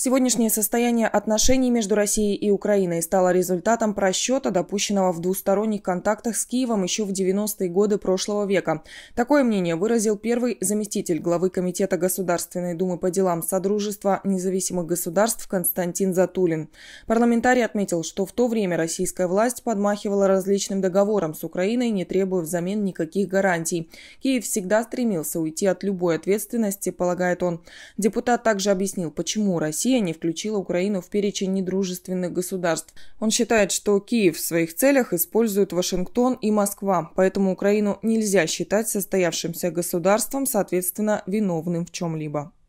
Сегодняшнее состояние отношений между Россией и Украиной стало результатом просчета, допущенного в двусторонних контактах с Киевом еще в 90-е годы прошлого века. Такое мнение выразил первый заместитель главы Комитета Государственной Думы по делам Содружества независимых государств Константин Затулин. Парламентарий отметил, что в то время российская власть подмахивала различным договорам с Украиной, не требуя взамен никаких гарантий. Киев всегда стремился уйти от любой ответственности, полагает он. Депутат также объяснил, почему Россия Россия не включила Украину в перечень недружественных государств. Он считает, что Киев в своих целях использует Вашингтон и Москва, поэтому Украину нельзя считать состоявшимся государством, соответственно, виновным в чем-либо.